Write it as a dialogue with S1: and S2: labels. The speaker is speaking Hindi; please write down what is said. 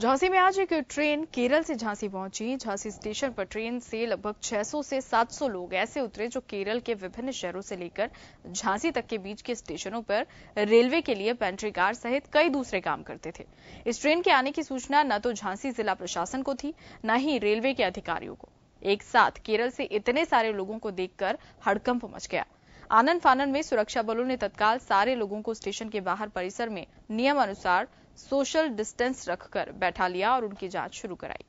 S1: झांसी में आज एक ट्रेन केरल से झांसी पहुंची झांसी स्टेशन पर ट्रेन से लगभग 600 से 700 लोग ऐसे उतरे जो केरल के विभिन्न शहरों से लेकर झांसी तक के बीच के स्टेशनों पर रेलवे के लिए पेंट्री कार सहित कई दूसरे काम करते थे इस ट्रेन के आने की सूचना न तो झांसी जिला प्रशासन को थी न ही रेलवे के अधिकारियों को एक साथ केरल से इतने सारे लोगों को देखकर हड़कंप मच गया आनंद फानन में सुरक्षा बलों ने तत्काल सारे लोगों को स्टेशन के बाहर परिसर में नियम अनुसार सोशल डिस्टेंस रखकर बैठा लिया और उनकी जांच शुरू कराई